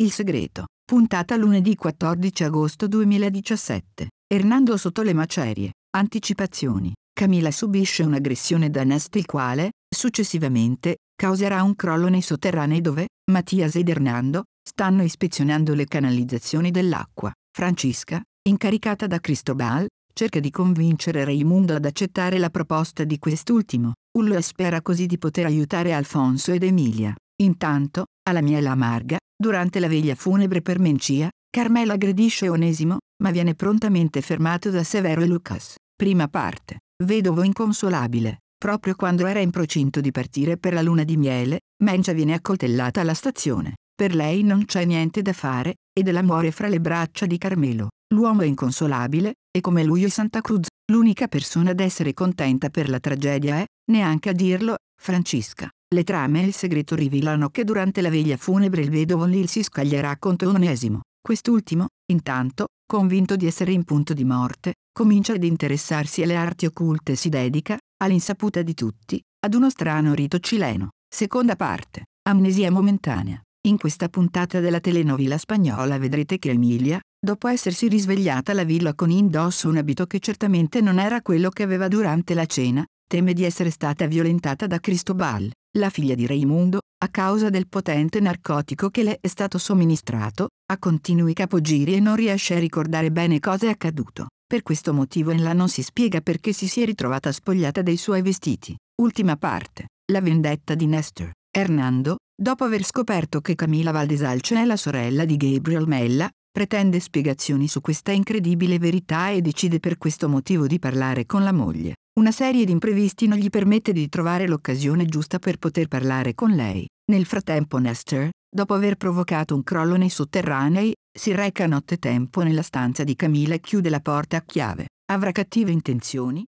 Il segreto. Puntata lunedì 14 agosto 2017. Hernando sotto le macerie. Anticipazioni. Camilla subisce un'aggressione da Nest il quale, successivamente, causerà un crollo nei sotterranei dove, Mattias ed Hernando, stanno ispezionando le canalizzazioni dell'acqua. Francesca, incaricata da Cristobal, cerca di convincere Raimundo ad accettare la proposta di quest'ultimo, Hullo spera così di poter aiutare Alfonso ed Emilia. Intanto, alla miela amarga, durante la veglia funebre per Mencia, Carmela aggredisce Onesimo, ma viene prontamente fermato da Severo e Lucas. Prima parte, vedovo inconsolabile. Proprio quando era in procinto di partire per la luna di miele, Mencia viene accoltellata alla stazione. Per lei non c'è niente da fare, ed ella muore fra le braccia di Carmelo. L'uomo è inconsolabile, e come lui è Santa Cruz L'unica persona ad essere contenta per la tragedia è, neanche a dirlo, Francesca. Le trame e il segreto rivelano che durante la veglia funebre il vedovo Lil si scaglierà contro Onesimo. Quest'ultimo, intanto, convinto di essere in punto di morte, comincia ad interessarsi alle arti occulte e si dedica, all'insaputa di tutti, ad uno strano rito cileno. Seconda parte. Amnesia momentanea. In questa puntata della telenovela spagnola vedrete che Emilia, Dopo essersi risvegliata la villa con indosso un abito che certamente non era quello che aveva durante la cena, teme di essere stata violentata da Cristobal, la figlia di Raimundo, a causa del potente narcotico che le è stato somministrato, ha continui capogiri e non riesce a ricordare bene cosa è accaduto. Per questo motivo Ella non si spiega perché si sia ritrovata spogliata dei suoi vestiti. Ultima parte. La vendetta di Nestor. Hernando, dopo aver scoperto che Camila Valdesalce è la sorella di Gabriel Mella, pretende spiegazioni su questa incredibile verità e decide per questo motivo di parlare con la moglie. Una serie di imprevisti non gli permette di trovare l'occasione giusta per poter parlare con lei. Nel frattempo Nestor, dopo aver provocato un crollo nei sotterranei, si reca a nottetempo nella stanza di Camilla e chiude la porta a chiave. Avrà cattive intenzioni,